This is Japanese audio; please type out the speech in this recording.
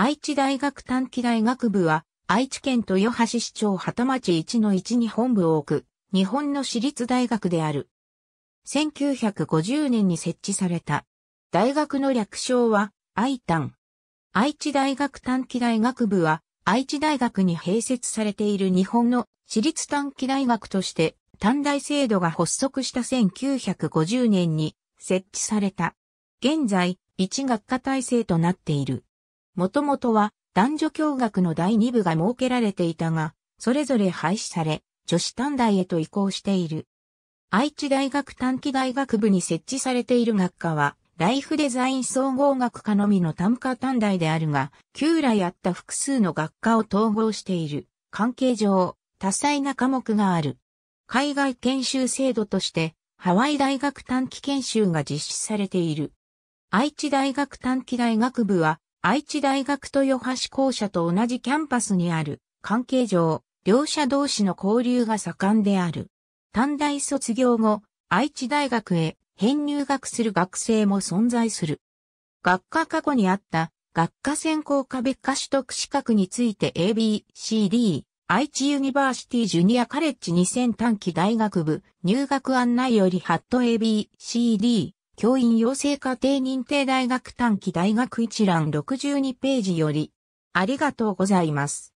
愛知大学短期大学部は、愛知県豊橋市長畑町一の一に本部を置く、日本の私立大学である。1950年に設置された。大学の略称は、愛短。愛知大学短期大学部は、愛知大学に併設されている日本の私立短期大学として、短大制度が発足した1950年に設置された。現在、1学科体制となっている。もともとは男女共学の第2部が設けられていたが、それぞれ廃止され、女子短大へと移行している。愛知大学短期大学部に設置されている学科は、ライフデザイン総合学科のみの短科短大であるが、旧来あった複数の学科を統合している。関係上、多彩な科目がある。海外研修制度として、ハワイ大学短期研修が実施されている。愛知大学短期大学部は、愛知大学豊橋校舎と同じキャンパスにある関係上、両者同士の交流が盛んである。短大卒業後、愛知大学へ編入学する学生も存在する。学科過去にあった学科専攻科別科取得資格について ABCD 愛知ユニバーシティジュニアカレッジ2000短期大学部入学案内よりハット ABCD 教員養成家庭認定大学短期大学一覧62ページより、ありがとうございます。